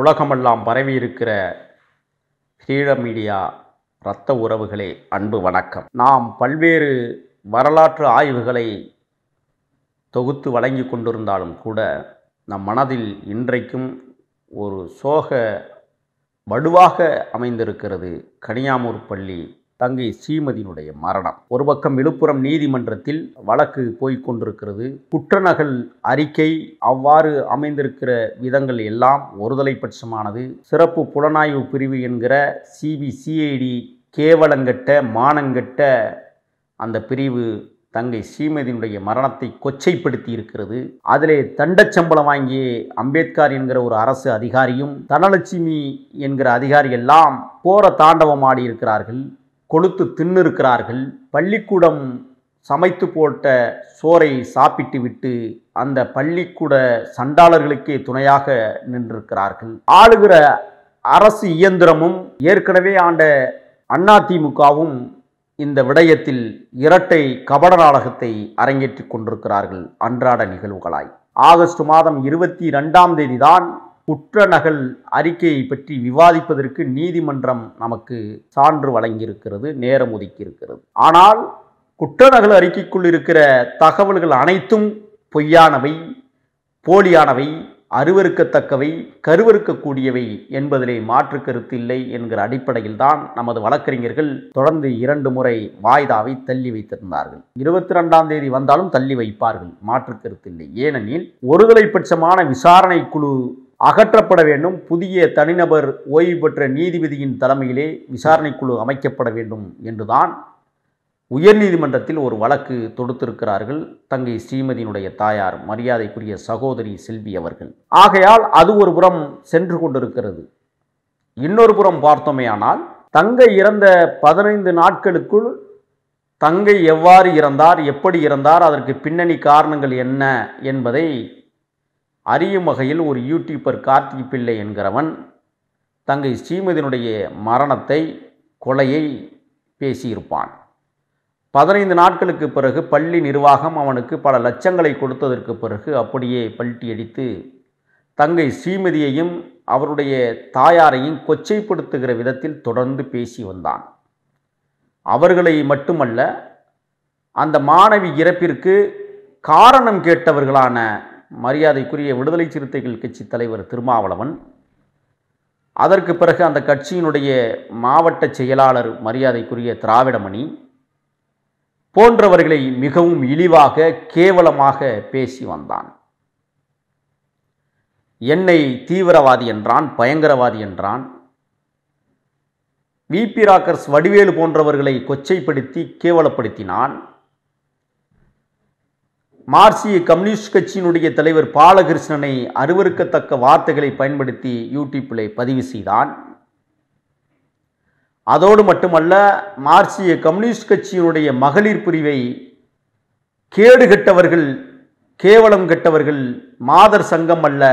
உலகமெல்லாம் பரவியிருக்கிற ஸ்ரீட மீடியா இரத்த உறவுகளே அன்பு வணக்கம் நாம் பல்வேறு வரலாற்று ஆய்வுகளை தொகுத்து வழங்கி கொண்டிருந்தாலும் கூட நம் மனதில் இன்றைக்கும் ஒரு சோக வடுவாக அமைந்திருக்கிறது கனியாமூர் பள்ளி தங்கை ஸ்ரீமதியினுடைய மரணம் ஒரு பக்கம் விழுப்புரம் நீதிமன்றத்தில் வழக்கு போய்கொண்டிருக்கிறது குற்றநகல் அறிக்கை அவ்வாறு அமைந்திருக்கிற விதங்கள் எல்லாம் ஒருதலை பட்சமானது சிறப்பு புலனாய்வு பிரிவு என்கிற சிபிசிஐடி கேவலங்கட்ட மானங்கட்ட அந்த பிரிவு தங்கை ஸ்ரீமதியினுடைய மரணத்தை கொச்சைப்படுத்தி இருக்கிறது அதிலே தண்டச்சம்பளம் வாங்கிய அம்பேத்கர் என்கிற ஒரு அரசு அதிகாரியும் தனலட்சுமி என்கிற அதிகாரி எல்லாம் போற தாண்டவம் ஆடி இருக்கிறார்கள் கொளுத்து தின்னிருக்கிறார்கள் பள்ளிக்கூடம் சமைத்து போட்ட சோறை சாப்பிட்டு விட்டு அந்த பள்ளிக்கூட சண்டாளர்களுக்கே துணையாக நின்றிருக்கிறார்கள் ஆளுகிற அரசு இயந்திரமும் ஏற்கனவே ஆண்ட அதிமுகவும் இந்த விடயத்தில் இரட்டை கபட நாடகத்தை அரங்கேற்றி கொண்டிருக்கிறார்கள் அன்றாட நிகழ்வுகளாய் ஆகஸ்ட் மாதம் இருபத்தி ரெண்டாம் தேதி தான் குற்றநகல் அறிக்கையை பற்றி விவாதிப்பதற்கு நீதிமன்றம் நமக்கு சான்று வழங்கியிருக்கிறது நேரம் ஒதுக்கியிருக்கிறது ஆனால் குற்றநகல் அறிக்கைக்குள் இருக்கிற தகவல்கள் அனைத்தும் பொய்யானவை போலியானவை அருவறுக்கத்தக்கவை கருவறுக்கக்கூடியவை என்பதிலே மாற்று கருத்து இல்லை என்கிற அடிப்படையில் தான் நமது வழக்கறிஞர்கள் தொடர்ந்து இரண்டு முறை வாய்தாவை தள்ளி வைத்திருந்தார்கள் இருபத்தி ரெண்டாம் தேதி வந்தாலும் தள்ளி வைப்பார்கள் மாற்று கருத்து இல்லை ஏனெனில் ஒருதலை பட்சமான விசாரணை குழு அகற்றப்பட வேண்டும் புதிய தனிநபர் ஓய்வு பெற்ற நீதிபதியின் தலைமையிலே விசாரணைக்குழு அமைக்கப்பட வேண்டும் என்றுதான் உயர்நீதிமன்றத்தில் ஒரு வழக்கு தொடுத்திருக்கிறார்கள் தங்கை ஸ்ரீமதியினுடைய தாயார் மரியாதைக்குரிய சகோதரி செல்வி அவர்கள் ஆகையால் அது ஒரு புறம் சென்று கொண்டிருக்கிறது இன்னொரு புறம் பார்த்தோமேயானால் தங்கை இறந்த பதினைந்து நாட்களுக்குள் தங்கை எவ்வாறு இறந்தார் எப்படி இறந்தார் அதற்கு பின்னணி காரணங்கள் என்ன என்பதை அறியும் வகையில் ஒரு யூடியூபர் கார்த்திக் பிள்ளை என்கிறவன் தங்கை ஸ்ரீமதியினுடைய மரணத்தை கொலையை பேசியிருப்பான் பதினைந்து நாட்களுக்கு பிறகு பள்ளி நிர்வாகம் அவனுக்கு பல லட்சங்களை கொடுத்ததற்கு பிறகு அப்படியே பல்ட்டி அடித்து தங்கை ஸ்ரீமதியையும் அவருடைய தாயாரையும் கொச்சைப்படுத்துகிற விதத்தில் தொடர்ந்து பேசி வந்தான் அவர்களை மட்டுமல்ல அந்த மாணவி இறப்பிற்கு காரணம் கேட்டவர்களான மரியாதைக்குரிய விடுதலை சிறுத்தைகள் கட்சி தலைவர் திருமாவளவன் அதற்கு பிறகு அந்த கட்சியினுடைய மாவட்ட செயலாளர் மரியாதைக்குரிய திராவிடமணி போன்றவர்களை மிகவும் இழிவாக கேவலமாக பேசி வந்தான் என்னை தீவிரவாதி என்றான் பயங்கரவாதி என்றான் விபி ராக்கர்ஸ் வடிவேலு போன்றவர்களை கொச்சைப்படுத்தி கேவலப்படுத்தினான் மார்க்சிய கம்யூனிஸ்ட் கட்சியினுடைய தலைவர் பாலகிருஷ்ணனை அருவறுக்கத்தக்க வார்த்தைகளை பயன்படுத்தி யூடியூப்பில் பதிவு செய்தான் அதோடு மட்டுமல்ல மார்க்சிய கம்யூனிஸ்ட் கட்சியினுடைய மகளிர் பிரிவை கேடு கெட்டவர்கள் கேவலம் கெட்டவர்கள் மாதர் சங்கம் அல்ல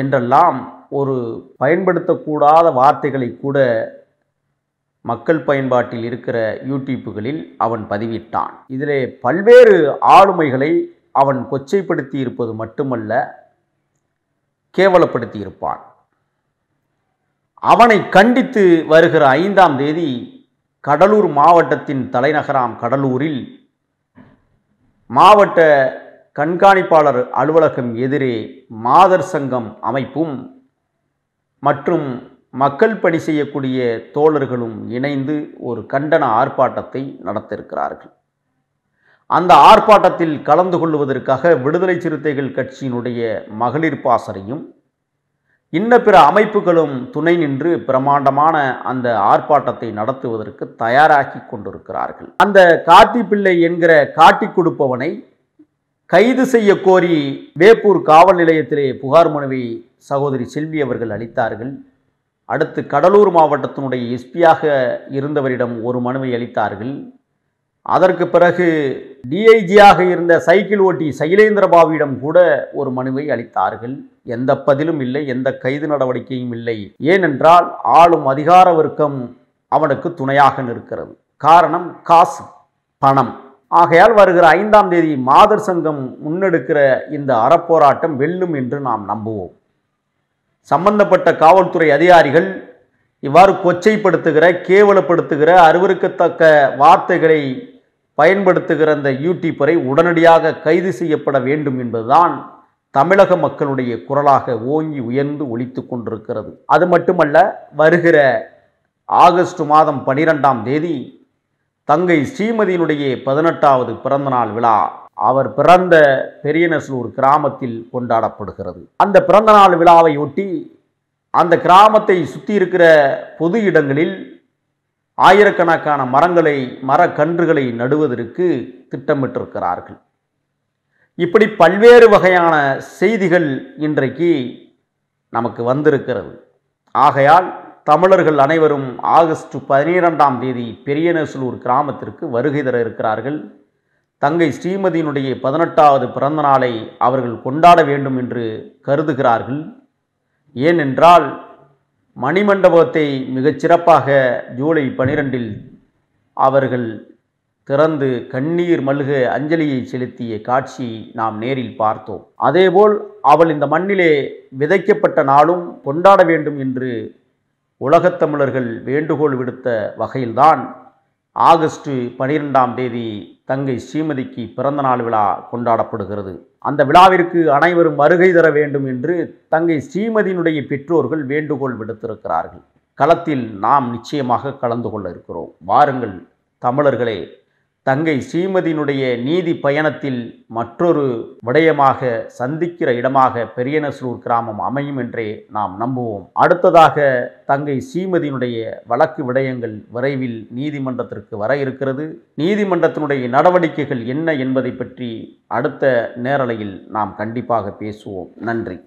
என்றெல்லாம் ஒரு பயன்படுத்தக்கூடாத வார்த்தைகளை கூட மக்கள் பயன்பாட்டில் இருக்கிற யூடியூப்புகளில் அவன் பதிவிட்டான் இதிலே பல்வேறு ஆளுமைகளை அவன் கொச்சைப்படுத்தி இருப்பது மட்டுமல்ல கேவலப்படுத்தி இருப்பான் அவனை கண்டித்து வருகிற ஐந்தாம் தேதி கடலூர் மாவட்டத்தின் தலைநகராம் கடலூரில் மாவட்ட கண்காணிப்பாளர் அலுவலகம் எதிரே மாதர் சங்கம் அமைப்பும் மற்றும் மக்கள் பணி செய்யக்கூடிய தோழர்களும் இணைந்து ஒரு கண்டன ஆர்ப்பாட்டத்தை நடத்திருக்கிறார்கள் அந்த ஆர்ப்பாட்டத்தில் கலந்து கொள்வதற்காக விடுதலை சிறுத்தைகள் கட்சியினுடைய மகளிர் பாசறையும் இன்ன பிற அமைப்புகளும் துணை நின்று பிரமாண்டமான அந்த ஆர்ப்பாட்டத்தை நடத்துவதற்கு தயாராகி கொண்டிருக்கிறார்கள் அந்த பிள்ளை என்கிற காட்டி கொடுப்பவனை கைது செய்ய கோரி வேப்பூர் காவல் நிலையத்திலே புகார் மனுவை சகோதரி செல்வி அவர்கள் அளித்தார்கள் அடுத்து கடலூர் மாவட்டத்தினுடைய எஸ்பியாக இருந்தவரிடம் ஒரு மனுவை அளித்தார்கள் அதற்கு பிறகு டிஐஜியாக இருந்த சைக்கிள் ஓட்டி சைலேந்திரபாபுவிடம் கூட ஒரு மனுவை அளித்தார்கள் எந்த பதிலும் இல்லை எந்த கைது நடவடிக்கையும் இல்லை ஏனென்றால் ஆளும் அதிகார வர்க்கம் அவனுக்கு துணையாக நிற்கிறது காரணம் காசு பணம் ஆகையால் வருகிற ஐந்தாம் தேதி மாதர் சங்கம் முன்னெடுக்கிற இந்த அறப்போராட்டம் வெல்லும் என்று நாம் நம்புவோம் சம்பந்தப்பட்ட காவல்துறை அதிகாரிகள் இவ்வாறு கொச்சைப்படுத்துகிற கேவலப்படுத்துகிற அறிவறுக்கத்தக்க வார்த்தைகளை பயன்படுத்துகிற அந்த யூடியூப்பரை உடனடியாக கைது செய்யப்பட வேண்டும் என்பதுதான் தமிழக மக்களுடைய குரலாக ஓங்கி உயர்ந்து ஒழித்து கொண்டிருக்கிறது அது மட்டுமல்ல வருகிற ஆகஸ்ட் மாதம் பனிரெண்டாம் தேதி தங்கை ஸ்ரீமதியினுடைய பதினெட்டாவது பிறந்தநாள் விழா அவர் பிறந்த பெரியநசூர் கிராமத்தில் கொண்டாடப்படுகிறது அந்த பிறந்தநாள் விழாவை ஒட்டி அந்த கிராமத்தை சுற்றி இருக்கிற பொது இடங்களில் ஆயிரக்கணக்கான மரங்களை மரக்கன்றுகளை நடுவதற்கு திட்டமிட்டிருக்கிறார்கள் இப்படி பல்வேறு வகையான செய்திகள் இன்றைக்கு நமக்கு வந்திருக்கிறது ஆகையால் தமிழர்கள் அனைவரும் ஆகஸ்ட் பதினிரெண்டாம் தேதி பெரியநேசலூர் கிராமத்திற்கு வருகை தர இருக்கிறார்கள் தங்கை ஸ்ரீமதியினுடைய பதினெட்டாவது பிறந்த நாளை அவர்கள் கொண்டாட வேண்டும் என்று கருதுகிறார்கள் ஏனென்றால் மணிமண்டபத்தை மிகச்சிறப்பாக ஜூலை பனிரெண்டில் அவர்கள் திறந்து கண்ணீர் மல்க அஞ்சலியை செலுத்திய காட்சி நாம் நேரில் பார்த்தோம் அதேபோல் அவள் இந்த மண்ணிலே விதைக்கப்பட்ட நாளும் கொண்டாட வேண்டும் என்று உலகத்தமிழர்கள் வேண்டுகோள் விடுத்த வகையில்தான் ஆகஸ்ட் பனிரெண்டாம் தேதி தங்கை ஸ்ரீமதிக்கு பிறந்த நாள் விழா கொண்டாடப்படுகிறது அந்த விழாவிற்கு அனைவரும் வருகை தர வேண்டும் என்று தங்கை ஸ்ரீமதியினுடைய பெற்றோர்கள் வேண்டுகோள் விடுத்திருக்கிறார்கள் களத்தில் நாம் நிச்சயமாக கலந்து கொள்ள இருக்கிறோம் வாருங்கள் தமிழர்களே தங்கை ஸ்ரீமதியினுடைய நீதி பயணத்தில் மற்றொரு விடயமாக சந்திக்கிற இடமாக பெரியனசூர் கிராமம் அமையும் என்றே நாம் நம்புவோம் அடுத்ததாக தங்கை ஸ்ரீமதியினுடைய வழக்கு விடயங்கள் விரைவில் நீதிமன்றத்திற்கு வர இருக்கிறது நீதிமன்றத்தினுடைய நடவடிக்கைகள் என்ன என்பதை பற்றி அடுத்த நேரலையில் நாம் கண்டிப்பாக பேசுவோம் நன்றி